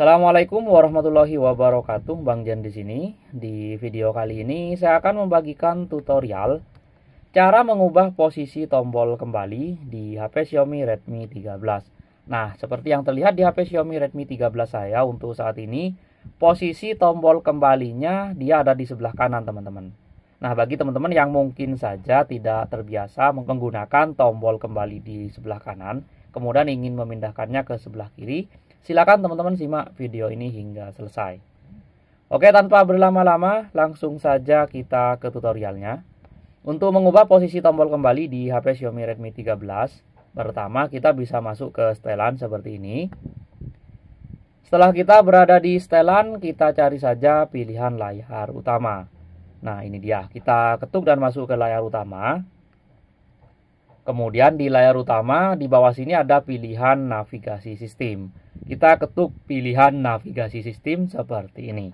Assalamualaikum warahmatullahi wabarakatuh, Bang Jan di sini. Di video kali ini saya akan membagikan tutorial cara mengubah posisi tombol kembali di HP Xiaomi Redmi 13. Nah, seperti yang terlihat di HP Xiaomi Redmi 13 saya untuk saat ini, posisi tombol kembalinya dia ada di sebelah kanan, teman-teman. Nah, bagi teman-teman yang mungkin saja tidak terbiasa menggunakan tombol kembali di sebelah kanan, kemudian ingin memindahkannya ke sebelah kiri, Silakan teman-teman simak video ini hingga selesai. Oke, tanpa berlama-lama, langsung saja kita ke tutorialnya. Untuk mengubah posisi tombol kembali di HP Xiaomi Redmi 13, pertama kita bisa masuk ke setelan seperti ini. Setelah kita berada di setelan, kita cari saja pilihan layar utama. Nah, ini dia. Kita ketuk dan masuk ke layar utama. Kemudian di layar utama, di bawah sini ada pilihan navigasi sistem. Kita ketuk pilihan navigasi sistem seperti ini.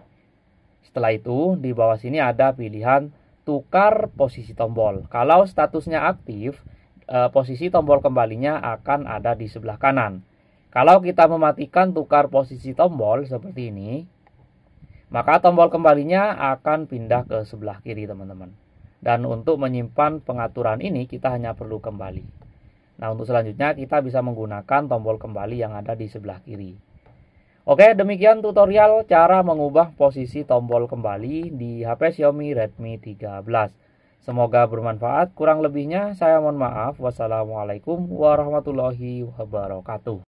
Setelah itu, di bawah sini ada pilihan tukar posisi tombol. Kalau statusnya aktif, eh, posisi tombol kembalinya akan ada di sebelah kanan. Kalau kita mematikan tukar posisi tombol seperti ini, maka tombol kembalinya akan pindah ke sebelah kiri, teman-teman. Dan untuk menyimpan pengaturan ini, kita hanya perlu kembali. Nah untuk selanjutnya kita bisa menggunakan tombol kembali yang ada di sebelah kiri. Oke demikian tutorial cara mengubah posisi tombol kembali di HP Xiaomi Redmi 13. Semoga bermanfaat, kurang lebihnya saya mohon maaf. Wassalamualaikum warahmatullahi wabarakatuh.